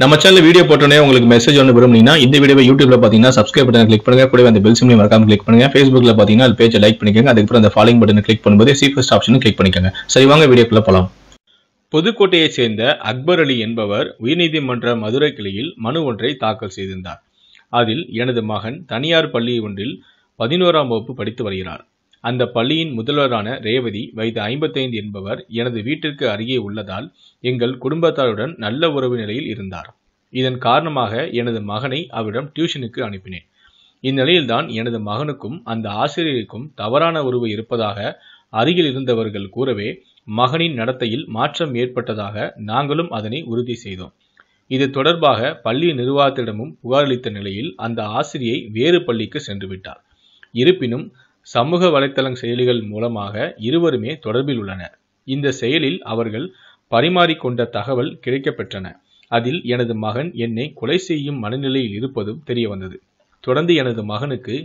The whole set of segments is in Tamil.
நம்ம சேனல் வீடியோ போட்டோன்னே உங்களுக்கு மெசேஜ் ஒன்று விரும்புனீங்கன்னா இந்த வீடியோ யூடியூப்ல பார்த்தீங்கன்னா சப்ஸ்கிரைப் பட்டன் கிளிக் பண்ணுங்க கூட அந்த பெல் சிம்லையும் மறக்காம கிளிக் பண்ணுங்க ஃபேஸ்புக்ல பார்த்தீங்கன்னா அது பேஜை லைக் பண்ணிக்கோங்க அதுக்கப்புறம் அந்த ஃபாலோயிங் பட்டன் கிளிக் பண்ணும்போது சீஃபஸ்ட் ஆப்ஷனும் கிளிக் பண்ணிக்கோங்க சரி வாங்க வீடியோக்குள்ள போலாம் புதுக்கோட்டையைச் சேர்ந்த அக்பர் அலி என்பவர் உயர்நீதிமன்ற மதுரை கிளையில் மனு ஒன்றை தாக்கல் செய்திருந்தார் அதில் எனது மகன் தனியார் பள்ளி ஒன்றில் பதினோராம் வகுப்பு படித்து வருகிறார் அந்த பள்ளியின் முதல்வரான ரேவதி வயது ஐம்பத்தைந்து என்பவர் எனது வீட்டிற்கு அருகே உள்ளதால் எங்கள் குடும்பத்தாருடன் நல்ல உறவு நிலையில் இருந்தார் இதன் காரணமாக எனது மகனை அவரிடம் டியூஷனுக்கு அனுப்பினேன் இந்நிலையில்தான் எனது மகனுக்கும் அந்த ஆசிரியருக்கும் தவறான உறவு இருப்பதாக அருகில் இருந்தவர்கள் கூறவே மகனின் நடத்தையில் மாற்றம் ஏற்பட்டதாக நாங்களும் அதனை உறுதி செய்தோம் இது தொடர்பாக பள்ளி நிர்வாகத்திடமும் புகாரளித்த நிலையில் அந்த ஆசிரியை வேறு பள்ளிக்கு சென்றுவிட்டார் இருப்பினும் சமூக வலைத்தளம் செயலிகள் மூலமாக இருவருமே தொடர்பில் உள்ளனர் இந்த செயலில் அவர்கள் பரிமாறிக்கொண்ட தகவல் கிடைக்கப்பெற்றன அதில் எனது மகன் என்னை கொலை செய்யும் மனநிலையில் இருப்பதும் தெரிய வந்தது தொடர்ந்து எனது மகனுக்கு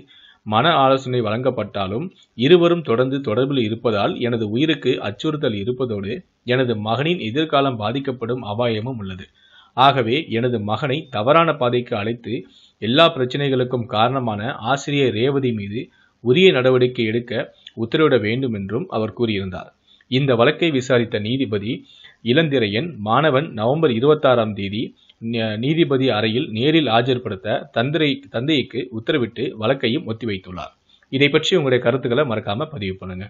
மன ஆலோசனை வழங்கப்பட்டாலும் இருவரும் தொடர்ந்து தொடர்பில் இருப்பதால் எனது உயிருக்கு அச்சுறுத்தல் இருப்பதோடு எனது மகனின் எதிர்காலம் பாதிக்கப்படும் அபாயமும் உள்ளது ஆகவே எனது மகனை தவறான பாதைக்கு அழைத்து எல்லா பிரச்சனைகளுக்கும் காரணமான ஆசிரியர் ரேவதி மீது உரிய நடவடிக்கை எடுக்க உத்தரவிட வேண்டும் என்றும் அவர் கூறியிருந்தார் இந்த வழக்கை விசாரித்த நீதிபதி இளந்திரையன் மாணவன் நவம்பர் இருபத்தாறாம் தேதி நீதிபதி அறையில் நேரில் ஆஜர்படுத்த தந்திரை தந்தைக்கு உத்தரவிட்டு வழக்கையும் ஒத்திவைத்துள்ளார் இதை பற்றி உங்களுடைய கருத்துக்களை மறக்காம பதிவு பண்ணுங்க